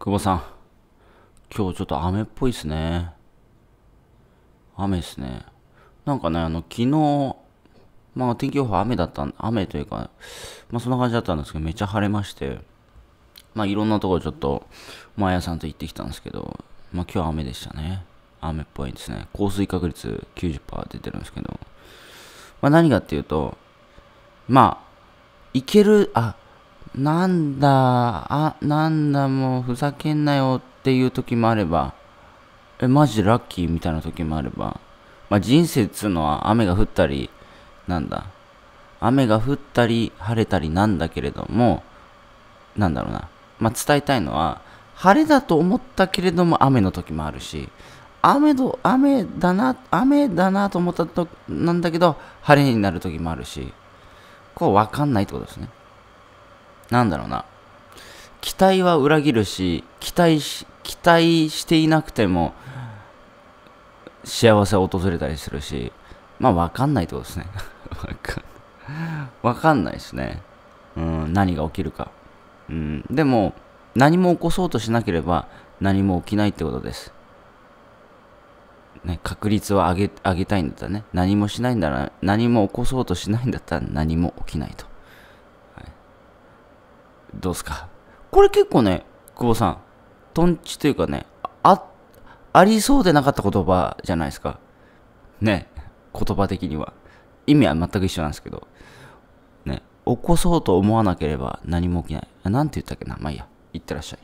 久保さん。今日ちょっと雨っぽいっすね。雨っすね。なんかね、あの、昨日、まあ天気予報雨だった雨というか、まあそんな感じだったんですけど、めっちゃ晴れまして、まあいろんなところちょっと、毎朝さんと行ってきたんですけど、まあ今日雨でしたね。雨っぽいですね。降水確率90%出てるんですけど、まあ何かっていうと、まあ、いける、あ、なんだ、あ、なんだ、もうふざけんなよっていう時もあれば、え、マジラッキーみたいな時もあれば、まあ、人生っつうのは雨が降ったり、なんだ、雨が降ったり、晴れたりなんだけれども、なんだろうな、まあ、伝えたいのは、晴れだと思ったけれども雨の時もあるし、雨ど雨だな、雨だなと思ったとなんだけど、晴れになる時もあるし、こう分かんないってことですね。なんだろうな。期待は裏切るし、期待し、期待していなくても、幸せを訪れたりするし、まあ、わかんないってことですね。わかんない。かんないですね。うん、何が起きるか。うん、でも、何も起こそうとしなければ、何も起きないってことです。ね、確率を上げ上げたいんだったらね、何もしないんだら、何も起こそうとしないんだったら何も起きないと。どうすかこれ結構ね久保さんとんちというかねあありそうでなかった言葉じゃないですかね言葉的には意味は全く一緒なんですけどね起こそうと思わなければ何も起きない何て言ったっけなまあいいや行ってらっしゃい